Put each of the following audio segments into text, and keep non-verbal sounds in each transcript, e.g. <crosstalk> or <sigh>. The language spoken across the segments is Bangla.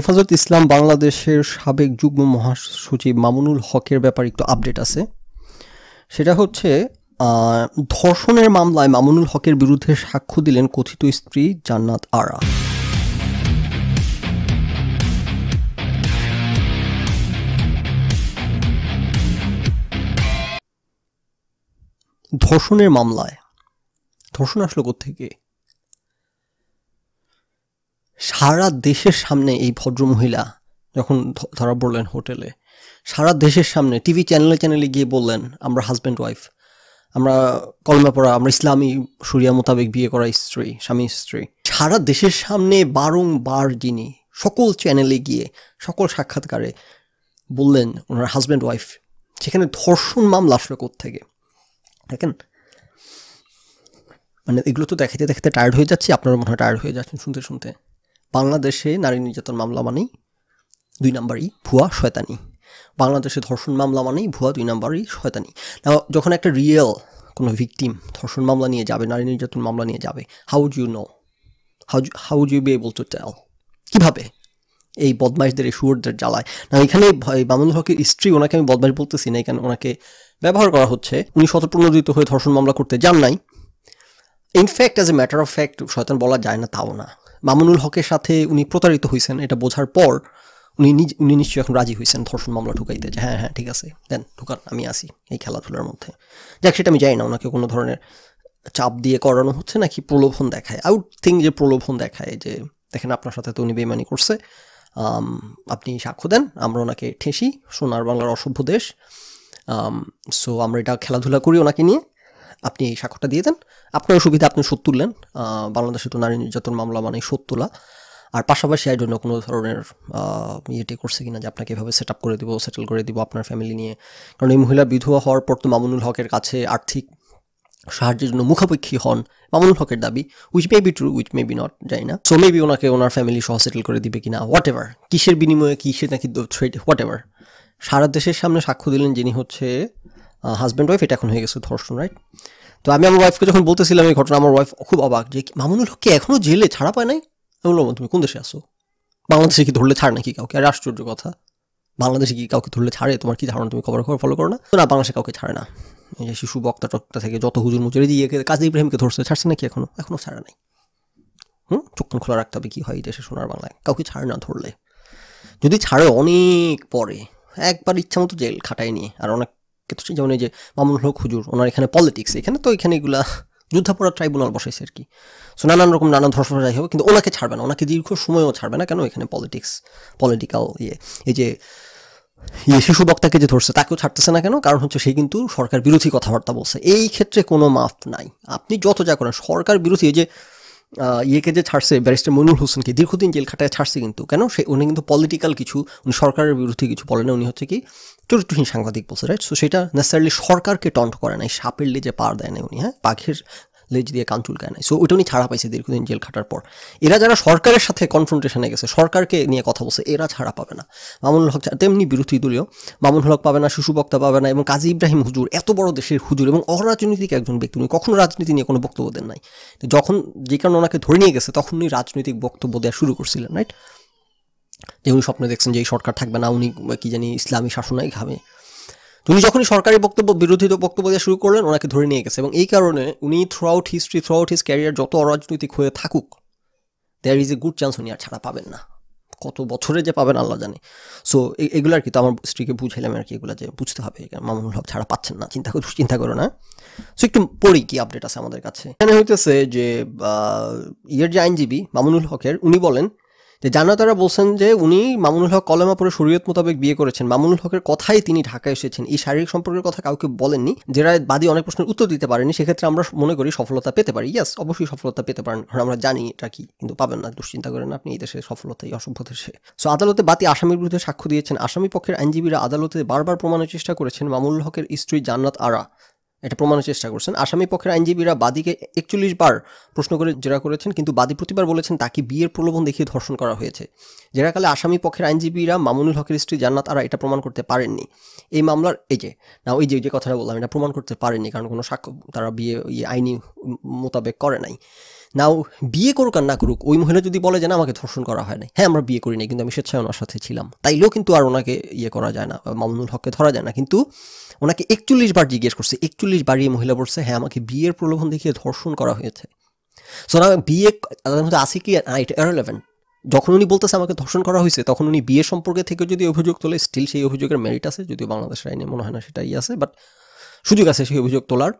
হেফাজত ইসলাম বাংলাদেশের সাবেক যুগ্ম মহাসচিব মামুনুল হকের ব্যাপার একটু আপডেট আছে সেটা হচ্ছে ধর্ষণের মামলায় মামুনুল হকের বিরুদ্ধে সাক্ষ্য দিলেন কথিত স্ত্রী জান্নাত আরা ধর্ষণের মামলায় ধর্ষণ আসলো থেকে সারা দেশের সামনে এই ভদ্রমহিলা যখন ধরা পড়লেন হোটেলে সারা দেশের সামনে টিভি চ্যানেলে চ্যানেলে গিয়ে বললেন আমরা হাজব্যান্ড ওয়াইফ আমরা কলমা পড়া আমরা ইসলামী সুরিয়া মোতাবেক বিয়ে করা স্ত্রী স্বামী স্ত্রী সারা দেশের সামনে বারংবার যিনি সকল চ্যানেলে গিয়ে সকল সাক্ষাৎকারে বললেন ওনার হাজব্যান্ড ওয়াইফ সেখানে ধর্ষণ মামলা আসলে থেকে দেখেন মানে এগুলো তো দেখাতে দেখাতে টায়ার্ড হয়ে যাচ্ছে আপনারা মনে হয় টায়ার্ড হয়ে যাচ্ছেন শুনতে শুনতে বাংলাদেশে নারী নির্যাতন মামলা মানেই দুই নাম্বারই ভুয়া শয়তানি বাংলাদেশে ধর্ষণ মামলা মানেই ভুয়া দুই নাম্বারই শয়তানি না যখন একটা রিয়েল কোনো ভিকটিম ধর্ষণ মামলা নিয়ে যাবে নারী নির্যাতন মামলা নিয়ে যাবে how you know how how you be able to tell কীভাবে এই বদমাইশদের এই সুরদের জ্বালায় না এখানে মামুনুল হকের স্ত্রী ওনাকে আমি বদমাইশ বলতেছি না এখানে ওনাকে ব্যবহার করা হচ্ছে উনি শতপ্রণোদিত হয়ে ধর্ষণ মামলা করতে যান নাই in fact as a matter of fact শয়তান বলা যায় না তাও না মামুনুল হকের সাথে উনি প্রতারিত হয়েছেন এটা বোঝার পর উনি নিজ উনি নিশ্চয়ই এখন রাজি হয়েছেন ধর্ষণ মামলা ঢুকাইতে যে হ্যাঁ হ্যাঁ ঠিক আছে দেন ঢুকান আমি আসি এই খেলাধুলার মধ্যে যাক সেটা আমি যাই না ওনাকে কোনো ধরনের চাপ দিয়ে করানো হচ্ছে নাকি প্রলোভন দেখায় আউট থিং যে প্রলোভন দেখায় যে দেখেন আপনার সাথে তো উনি বেমানি করছে আপনি সাক্ষ্য দেন আমরা ওনাকে ঠেসি সোনার বাংলার অসভ্য দেশ সো আমরা এটা খেলাধুলা করি ওনাকে নিয়ে আপনি এই সাক্ষ্যটা দিয়ে দেন আপনার সুবিধা আপনি সুদ তুললেন বাংলাদেশে তো নারী নির্যাতন মামলা মানে সুদ তোলা আর পাশাপাশি আর জন্য কোনো ধরনের ইয়েটি করছে কিনা যে আপনাকে এভাবে সেট আপ করে দেবো সেটেল করে দেবো আপনার ফ্যামিলি নিয়ে কারণ এই মহিলা বিধবা হওয়ার পর তো মামুনুল হকের কাছে আর্থিক সাহায্যের জন্য মুখাপেক্ষী হন মামুনুল হকের দাবি which may be true which may be not যাই না সো মে বি ওনাকে ওনার ফ্যামিলি সহ সেটেল করে দিবে কিনা হোয়াট এভার কিসের বিনিময়ে কিসে নাকি থ্রেড হোয়াট এভার সারা দেশের সামনে সাক্ষ্য দিলেন যিনি হচ্ছে হাজব্যান্ড ওয়াইফ এটা এখন হয়ে গেছে ধর্ষণ রাইট তো আমি আমার ওয়াইফকে যখন বলতেছিলাম এই ঘটনা আমার ওয়াইফ খুব অবাক যে মামুনুল হককে এখনও জেলে ছাড়া পায় নাই আমি বললাম তুমি কোন দেশে আসো বাংলাদেশে কি ধরলে ছাড় নাকি কাউকে আর আশ্চর্য কথা বাংলাদেশে কি কাউকে ধরলে ছাড়ে তোমার কি ধারণা তুমি খবর খবর ফলো করো না না বাংলাদেশে কাউকে ছাড়ে না এই যে শিশু বক্তা টক্তা থেকে যত হুজুর মুজুরে দিয়ে কাজী ইব্রাহিমকে ধরছে ছাড়ছে নাকি এখনো এখনও ছাড়া নাই হুম চক্ষণ খোলা রাখতে হবে কী হয় এই দেশে সোনার বাংলায় কাউকে ছাড়ে না ধরলে যদি ছাড়ে অনেক পরে একবার ইচ্ছা মতো জেল খাটায় নিয়ে আর অনেক কিন্তু যেমন এই যে মামুন হক হুজুর ওনার এখানে পলিটিক্স এখানে তো এখানে এগুলা যুদ্ধাপরাধ ট্রাইব্যুনাল বসাইছে আর কি সো নানান রকম নানা ধর্ষণ যাই হবে কিন্তু ওনাকে ছাড়বে না ওনাকে দীর্ঘ সময়ও ছাড়বে না কেন এখানে পলিটিক্স পলিটিক্যাল ইয়ে এই যে ইয়ে শিশু বক্তাকে যে ধরছে তাকেও ছাড়তেছে না কেন কারণ হচ্ছে সে কিন্তু সরকার বিরোধী কথাবার্তা বলছে এই ক্ষেত্রে কোনো মাফ নাই আপনি যত যা করেন সরকার বিরোধী এই যে ইয়েকে যে ছাড়ছে ব্যারিস্টার মনুর হোসেনকে দীর্ঘদিন জেল খাটায় ছাড়ছে কিন্তু কেন সে উনি কিন্তু পলিটিক্যাল কিছু উনি সরকারের বিরুদ্ধে কিছু বলে না উনি হচ্ছে কি চরিত্রহীন সাংবাদিক বলছে রাইট সো সেটা নেসারলি সরকারকে টন্ট করে নাই লি যে পার দেয় না উনি হ্যাঁ পাখির লেজ দিয়ে কান চুলকায় নাই সো ওইটা উনি ছাড়া পাইছে দীর্ঘদিন জেল খাটার পর এরা যারা সরকারের সাথে কনফ্রন্টেশনে গেছে সরকারকে নিয়ে কথা বলছে এরা ছাড়া পাবে না মামুন হক তেমনি বিরোধী দলীয় মামুন হক পাবে না শিশু বক্তা পাবে না এবং কাজী ইব্রাহিম হুজুর এত বড় দেশের হুজুর এবং অরাজনৈতিক একজন ব্যক্তি উনি কখনো রাজনীতি নিয়ে কোনো বক্তব্য দেন নাই যখন যে কারণে ওনাকে ধরে নিয়ে গেছে তখন উনি রাজনৈতিক বক্তব্য দেওয়া শুরু করছিলেন রাইট যে উনি স্বপ্নে দেখছেন যে এই সরকার থাকবে না উনি কি জানি ইসলামী শাসনাই খাবে উনি যখনই সরকারি বক্তব্য বিরোধী বক্তব্য দিয়ে শুরু করলেন ওনাকে ধরে নিয়ে গেছে এবং এই কারণে উনি throughout history throughout his career যত অরাজনৈতিক হয়ে থাকুক there is a good chance উনি আর ছাড়া পাবেন না কত বছরে যে পাবেন আল্লাহ জানে সো এগুলো আর কি তো আমার স্ত্রীকে বুঝেলাম আর কি এগুলো যে বুঝতে হবে মামুনুল হক ছাড়া পাচ্ছেন না চিন্তা করো চিন্তা করো না সো একটু পড়ি কি আপডেট আছে আমাদের কাছে এখানে হইতেছে যে ইয়ের যে আইনজীবী মামুনুল হকের উনি বলেন যে তারা বলছেন যে উনি মামুনুল হক কলেমা পরে শরীয়ত মোতাবেক বিয়ে করেছেন মামুনুল হকের কথাই তিনি ঢাকায় এসেছেন এই শারীরিক সম্পর্কের কথা কাউকে বলেননি যারা বাদী অনেক প্রশ্নের উত্তর দিতে পারেনি সেক্ষেত্রে আমরা মনে করি সফলতা পেতে পারি ইয়াস অবশ্যই সফলতা পেতে পারেন কারণ আমরা জানি এটা কি কিন্তু পাবেন না দুশ্চিন্তা করেন আপনি এই দেশে সফলতা এই অসভ্য দেশে সো আদালতে বাতি আসামির বিরুদ্ধে সাক্ষ্য দিয়েছেন আসামি পক্ষের আইনজীবীরা আদালতে বারবার প্রমাণের চেষ্টা করেছেন মামুনুল হকের স্ত্রী জান্নাত আরা এটা প্রমাণের চেষ্টা করছেন আসামি পক্ষের আইনজীবীরা বাদীকে একচল্লিশ বার প্রশ্ন করে জেরা করেছেন কিন্তু বাদী প্রতিবার বলেছেন তাকে বিয়ের প্রলোভন দেখিয়ে ধর্ষণ করা হয়েছে জেরাকালে আসামি পক্ষের আইনজীবীরা মামুনুল হকের স্ত্রী জান্নাত আরা এটা প্রমাণ করতে পারেননি এই মামলার এই যে না ওই যে যে কথাটা বললাম এটা প্রমাণ করতে পারেননি কারণ কোনো সাক্ষ্য তারা বিয়ে ইয়ে আইনি মোতাবেক করে নাই নাও বিয়ে করুক আর না করুক ওই মহিলা যদি বলে যে না আমাকে ধর্ষণ করা হয় না হ্যাঁ আমরা বিয়ে করি নাই কিন্তু আমি স্বেচ্ছায় ওনার সাথে ছিলাম তাইলেও কিন্তু আর ওনাকে ইয়ে করা যায় না মামুনুল হককে ধরা যায় না কিন্তু ওনাকে একচল্লিশ বার জিজ্ঞেস করছে একচল্লিশ বার এই মহিলা বলছে হ্যাঁ আমাকে বিয়ের প্রলোভন দেখিয়ে ধর্ষণ করা হয়েছে সো না বিয়ে তাদের মধ্যে আছে কি না এটা ইলেভেন যখন উনি বলতেছে আমাকে ধর্ষণ করা হয়েছে তখন উনি বিয়ে সম্পর্কে থেকে যদি অভিযোগ তোলে স্টিল সেই অভিযোগের মেরিট আছে যদিও বাংলাদেশের আইনে মনে হয় না সেটাই আছে বাট সুযোগ আছে সেই অভিযোগ তোলার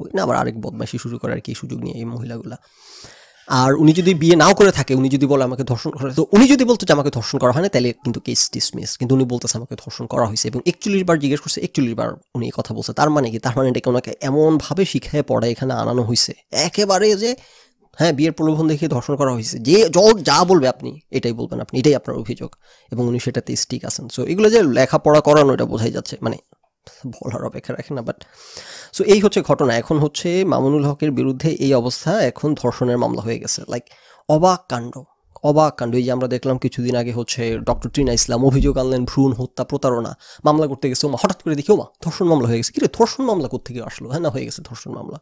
ওই না আবার আরেক বদমাইশি শুরু করে আর কি সুযোগ নিয়ে এই মহিলাগুলা আর উনি যদি বিয়ে নাও করে থাকে উনি যদি বলে আমাকে ধর্ষণ করা তো উনি যদি বলতো যে আমাকে ধর্ষণ করা হয় না তাহলে কিন্তু কেস ডিসমিস কিন্তু উনি বলতেছে আমাকে ধর্ষণ করা হয়েছে এবং একচল্লিশ বার জিজ্ঞেস করছে একচল্লিশ বার উনি এই কথা বলছে তার মানে কি তার মানে এটাকে ওনাকে এমনভাবে শিখায় পড়া এখানে আনানো হয়েছে একেবারে যে হ্যাঁ বিয়ের প্রলোভন দেখে ধর্ষণ করা হয়েছে যে জজ যা বলবে আপনি এটাই বলবেন আপনি এটাই আপনার অভিযোগ এবং উনি সেটাতে স্টিক আসেন সো এগুলো যে লেখাপড়া করানো এটা বোঝাই যাচ্ছে মানে <laughs> বলার অপেক্ষা রাখে না বাট সো এই হচ্ছে ঘটনা এখন হচ্ছে মামুনুল হকের বিরুদ্ধে এই অবস্থা এখন ধর্ষণের মামলা হয়ে গেছে লাইক অবাক কাণ্ড অবাক কাণ্ড এই যে আমরা দেখলাম কিছুদিন আগে হচ্ছে ডক্টর টিনা ইসলাম অভিযোগ আনলেন ভ্রূণ হত্যা প্রতারণা মামলা করতে গেছে ওমা হঠাৎ করে দেখি ওমা ধর্ষণ মামলা হয়ে গেছে কিরে ধর্ষণ মামলা করতে গিয়ে আসলো হ্যাঁ না হয়ে গেছে ধর্ষণ মামলা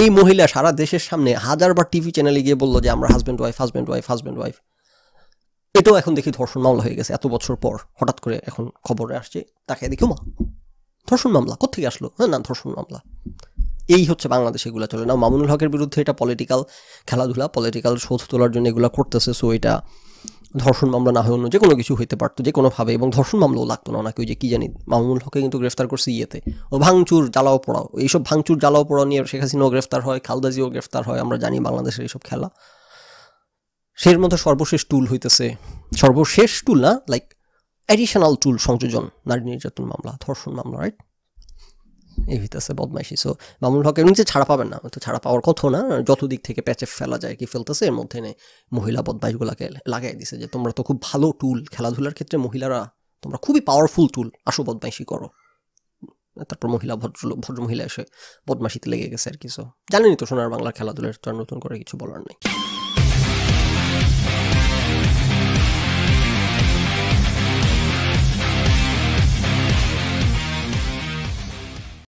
এই মহিলা সারা দেশের সামনে হাজারবার টিভি চ্যানেলে গিয়ে বললো যে আমরা husband wife husband wife husband wife এটাও এখন দেখি ধর্ষণ মামলা হয়ে গেছে এত বছর পর হঠাৎ করে এখন খবরে আসছে তাকে দেখি ওমা ধর্ষণ মামলা কোথেকে আসলো হ্যাঁ না ধর্ষণ মামলা এই হচ্ছে বাংলাদেশে এগুলো চলে না মামুনুল হকের বিরুদ্ধে এটা পলিটিক্যাল খেলাধুলা পলিটিক্যাল শোধ তোলার জন্য এগুলো করতেছে সো এটা ধর্ষণ মামলা না হয় অন্য যে কোনো কিছু হইতে পারতো যে কোনোভাবে এবং ধর্ষণ মামলাও লাগতো না ওনাকে ওই যে কী জানি মামুনুল হককে কিন্তু গ্রেফতার করছে ইয়েতে ও ভাঙচুর জ্বালাও পড়াও এইসব ভাঙচুর জ্বালাও পড়াও নিয়ে শেখ হাসিনাও গ্রেফতার হয় খালদাজিও গ্রেফতার হয় আমরা জানি বাংলাদেশের এইসব খেলা সের মধ্যে সর্বশেষ টুল হইতেছে সর্বশেষ টুল না লাইক অ্যাডিশনাল টুল সংযোজন নারী নির্যাতন মামলা ধর্ষণ মামলা রাইট এই হইতেছে বদমাইশি সো মামুল হকের নিচে ছাড়া পাবেন না তো ছাড়া পাওয়ার কথা না যত দিক থেকে প্যাচে ফেলা যায় কি ফেলতেছে এর মধ্যে মহিলা বদমাইশগুলোকে লাগাই দিছে যে তোমরা তো খুব ভালো টুল খেলাধুলার ক্ষেত্রে মহিলারা তোমরা খুবই পাওয়ারফুল টুল আসো বদমাইশি করো তারপর মহিলা ভদ্র ভদ্রমহিলা এসে বদমাশিতে লেগে গেছে আর কি সো জানেনি তো সোনার বাংলার খেলাধুলার তো নতুন করে কিছু বলার নেই